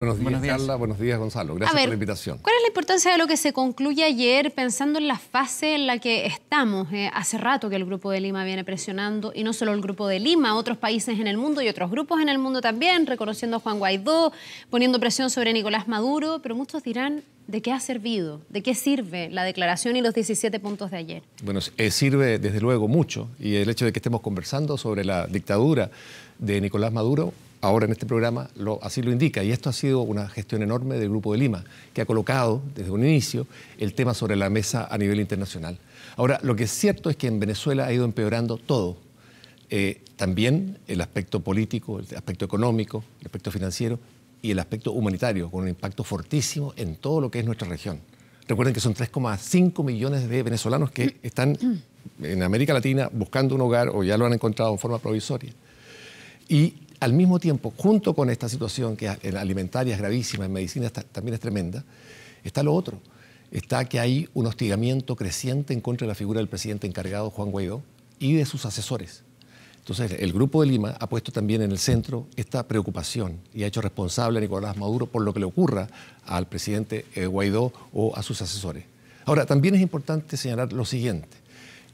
Buenos días, Carla. Buenos días, Gonzalo. Gracias por la invitación. ¿Cuál es la importancia de lo que se concluye ayer pensando en la fase en la que estamos? Eh, hace rato que el Grupo de Lima viene presionando, y no solo el Grupo de Lima, otros países en el mundo y otros grupos en el mundo también, reconociendo a Juan Guaidó, poniendo presión sobre Nicolás Maduro, pero muchos dirán, ¿de qué ha servido? ¿De qué sirve la declaración y los 17 puntos de ayer? Bueno, eh, sirve desde luego mucho, y el hecho de que estemos conversando sobre la dictadura de Nicolás Maduro ahora en este programa así lo indica. Y esto ha sido una gestión enorme del Grupo de Lima, que ha colocado desde un inicio el tema sobre la mesa a nivel internacional. Ahora, lo que es cierto es que en Venezuela ha ido empeorando todo. Eh, también el aspecto político, el aspecto económico, el aspecto financiero y el aspecto humanitario, con un impacto fortísimo en todo lo que es nuestra región. Recuerden que son 3,5 millones de venezolanos que están en América Latina buscando un hogar o ya lo han encontrado en forma provisoria. Y al mismo tiempo, junto con esta situación que en eh, alimentaria es gravísima, en medicina también es tremenda, está lo otro. Está que hay un hostigamiento creciente en contra de la figura del presidente encargado, Juan Guaidó, y de sus asesores. Entonces, el Grupo de Lima ha puesto también en el centro esta preocupación y ha hecho responsable a Nicolás Maduro por lo que le ocurra al presidente eh, Guaidó o a sus asesores. Ahora, también es importante señalar lo siguiente.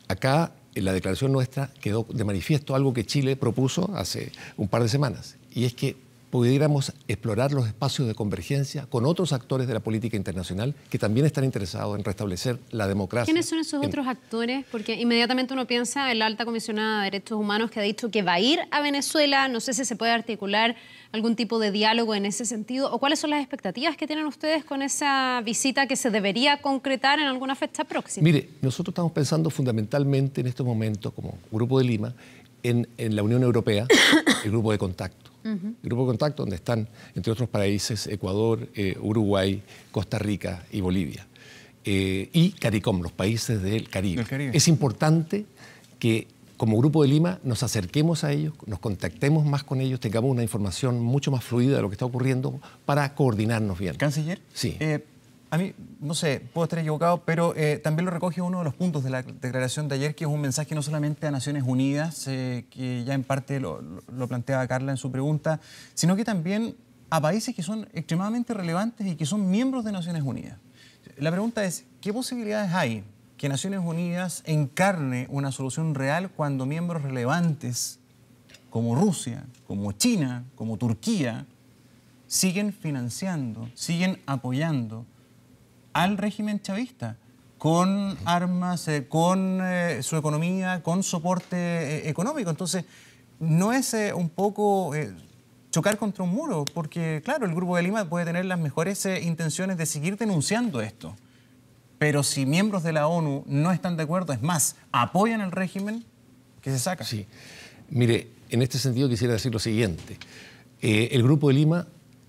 Acá en la declaración nuestra quedó de manifiesto algo que Chile propuso hace un par de semanas, y es que pudiéramos explorar los espacios de convergencia con otros actores de la política internacional que también están interesados en restablecer la democracia. ¿Quiénes son esos otros actores? Porque inmediatamente uno piensa en la alta comisionada de derechos humanos que ha dicho que va a ir a Venezuela, no sé si se puede articular algún tipo de diálogo en ese sentido, o cuáles son las expectativas que tienen ustedes con esa visita que se debería concretar en alguna fecha próxima. Mire, nosotros estamos pensando fundamentalmente en este momento, como Grupo de Lima en la Unión Europea, el grupo de contacto Grupo de Contacto, donde están, entre otros países, Ecuador, eh, Uruguay, Costa Rica y Bolivia. Eh, y CARICOM, los países del Caribe. Es importante que como Grupo de Lima nos acerquemos a ellos, nos contactemos más con ellos, tengamos una información mucho más fluida de lo que está ocurriendo para coordinarnos bien. Canciller, sí. Eh, a mí, no sé, puedo estar equivocado, pero eh, también lo recoge uno de los puntos de la declaración de ayer, que es un mensaje no solamente a Naciones Unidas, eh, que ya en parte lo, lo, planteaba Carla en su pregunta, sino que también a países que son extremadamente relevantes y que son miembros de Naciones Unidas. La pregunta es, ¿qué posibilidades hay que Naciones Unidas encarne una solución real cuando miembros relevantes como Rusia, como China, como Turquía, siguen financiando, siguen apoyando al régimen chavista con armas, eh, con eh, su economía, con soporte eh, económico. Entonces, no es un poco chocar contra un muro, porque claro, el Grupo de Lima puede tener las mejores intenciones de seguir denunciando esto. Pero si miembros de la ONU no están de acuerdo, es más, apoyan al régimen, que se saca. Sí. Mire, en este sentido quisiera decir lo siguiente. el Grupo de Lima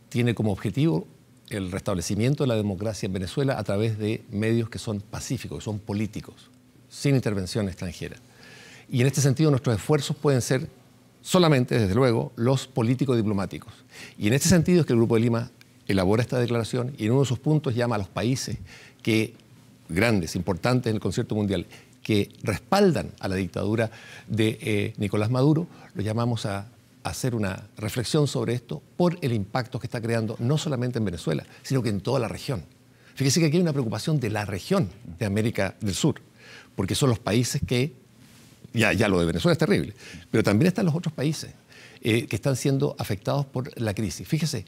tiene como objetivo el restablecimiento de la democracia en Venezuela a través de medios que son pacíficos, que son políticos, sin intervención extranjera. Y en este sentido nuestros esfuerzos pueden ser solamente, desde luego, los políticos diplomáticos. Y en este sentido es que el Grupo de Lima elabora esta declaración y en uno de sus puntos llama a los países que grandes, importantes en el concierto mundial, que respaldan a la dictadura de eh, Nicolás Maduro, lo llamamos a hacer una reflexión sobre esto por el impacto que está creando no solamente en Venezuela, sino que en toda la región. Fíjese que aquí hay una preocupación de la región de América del Sur, porque son los países que, ya, lo de Venezuela es terrible, pero también están los otros países eh, que están siendo afectados por la crisis. Fíjese,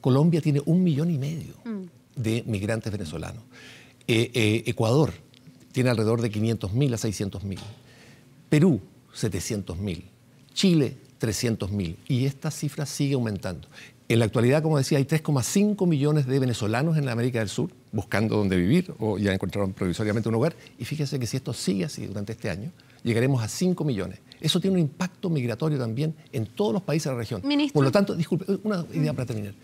Colombia tiene un millón y medio mm. de migrantes venezolanos. Eh, eh, Ecuador tiene alrededor de 500.000 a 600.000. Perú, 700.000. Chile, 300.000. Y esta cifra sigue aumentando. En la actualidad, como decía, hay 3,5 millones de venezolanos en la América del Sur buscando dónde vivir o ya encontraron provisoriamente un hogar. Y fíjense que si esto sigue así durante este año, llegaremos a 5 millones. Eso tiene un impacto migratorio también en todos los países de la región. Por lo tanto, disculpe, una mm. idea para terminar.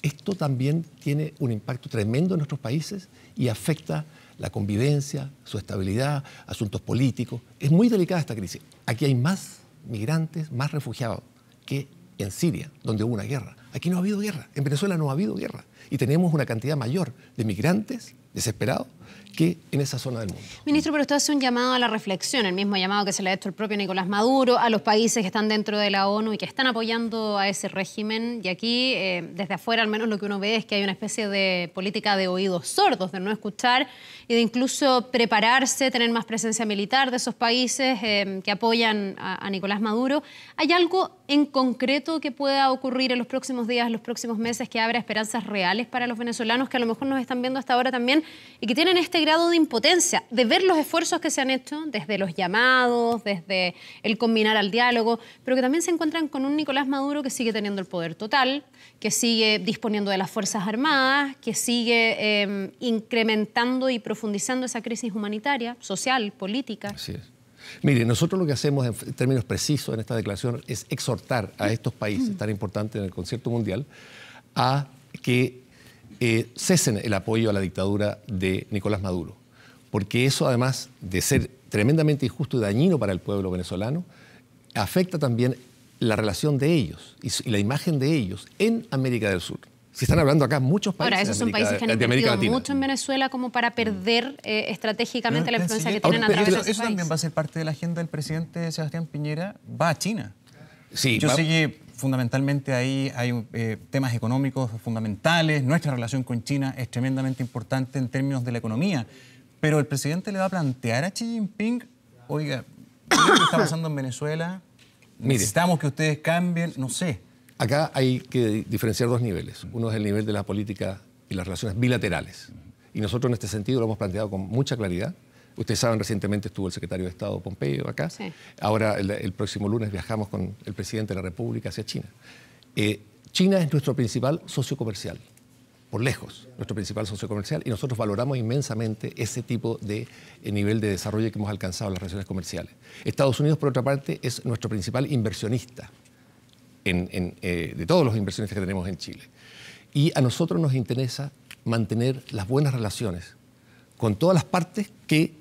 Esto también tiene un impacto tremendo en nuestros países y afecta la convivencia, su estabilidad, asuntos políticos. Es muy delicada esta crisis. Aquí hay más migrantes, más refugiados que en Siria, donde hubo una guerra. Aquí no ha habido guerra, en Venezuela no ha habido guerra. Y tenemos una cantidad mayor de migrantes desesperados que en esa zona del mundo. Ministro, pero usted hace un llamado a la reflexión, el mismo llamado que se le ha hecho el propio Nicolás Maduro, a los países que están dentro de la ONU y que están apoyando a ese régimen. Y aquí, eh, desde afuera, al menos lo que uno ve es que hay una especie de política de oídos sordos, de no escuchar y de incluso prepararse, tener más presencia militar de esos países eh, que apoyan a, a Nicolás Maduro. ¿Hay algo en concreto que pueda ocurrir en los próximos días, los próximos meses, que abra esperanzas reales para los venezolanos que a lo mejor nos están viendo hasta ahora también y que tienen este grado de impotencia, de ver los esfuerzos que se han hecho desde los llamados, desde el combinar al diálogo, pero que también se encuentran con un Nicolás Maduro que sigue teniendo el poder total, que sigue disponiendo de las Fuerzas Armadas, que sigue eh, incrementando y profundizando esa crisis humanitaria, social, política. Así es. Mire, nosotros lo que hacemos en términos precisos en esta declaración es exhortar a estos países tan importantes en el concierto mundial a que eh, cesen el apoyo a la dictadura de Nicolás Maduro, porque eso además de ser tremendamente injusto y dañino para el pueblo venezolano, afecta también la relación de ellos y la imagen de ellos en América del Sur. Si están hablando acá muchos países. Ahora, son América, países que mucho en Venezuela como para mm. perder eh, estratégicamente ah, la influencia que tienen a través de Eso, eso también va a ser parte de la agenda del presidente Sebastián Piñera. Va a China. Sí, Yo fundamentalmente ahí hay eh, temas económicos fundamentales, nuestra relación con China es tremendamente importante en términos de la economía, pero el presidente le va a plantear a Xi Jinping, oiga, ¿qué está pasando en Venezuela? Necesitamos que ustedes cambien, no sé. Acá hay que diferenciar dos niveles. Uno es el nivel de la política y las relaciones bilaterales. Y nosotros en este sentido lo hemos planteado con mucha claridad. Ustedes saben, recientemente estuvo el secretario de Estado Pompeo acá. Ahora, el, próximo lunes, viajamos con el presidente de la República hacia China. Eh, China es nuestro principal socio comercial, por lejos, nuestro principal socio comercial, y nosotros valoramos inmensamente ese tipo de eh, nivel de desarrollo que hemos alcanzado en las relaciones comerciales. Estados Unidos, por otra parte, es nuestro principal inversionista eh, de todos los inversiones que tenemos en Chile. Y a nosotros nos interesa mantener las buenas relaciones con todas las partes que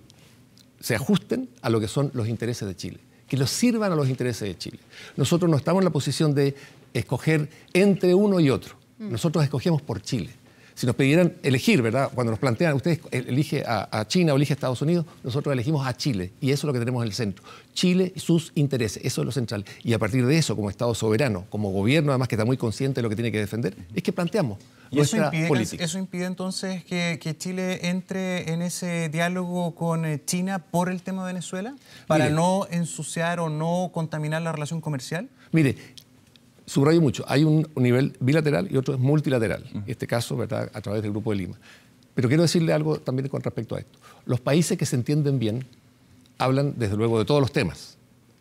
se ajusten a lo que son los intereses de Chile, que los sirvan a los intereses de Chile. Nosotros no estamos en la posición de escoger entre uno y otro, mm. nosotros escogemos por Chile. Si nos pidieran elegir, ¿verdad? Cuando nos plantean, ustedes elige a, a, China o elige a Estados Unidos, nosotros elegimos a Chile. Y eso es lo que tenemos en el centro. Chile y sus intereses, eso es lo central. Y a partir de eso, como Estado soberano, como gobierno además que está muy consciente de lo que tiene que defender, es que planteamos eso impide, entonces que, Chile entre en ese diálogo con eh, China por el tema de Venezuela? ¿Para no ensuciar o no contaminar la relación comercial? Mire, subrayo mucho, hay un nivel bilateral y otro es multilateral, en este caso a través del Grupo de Lima. Pero quiero decirle algo también con respecto a esto. Los países que se entienden bien hablan desde luego de todos los temas.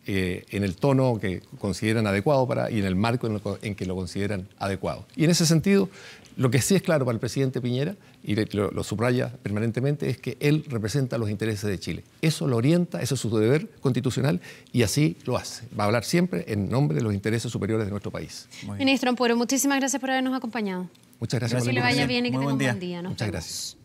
Eh, en el tono que consideran adecuado para, y en el marco en, que lo consideran adecuado. Y en ese sentido, lo que sí es claro para el presidente Piñera, y lo, subraya permanentemente, es que él representa los intereses de Chile. Eso lo orienta, eso es su deber constitucional y así lo hace. Va a hablar siempre en nombre de los intereses superiores de nuestro país. Ministro Ampuero, muchísimas gracias por habernos acompañado. Muchas gracias. bien tenga un buen día. Muchas gracias.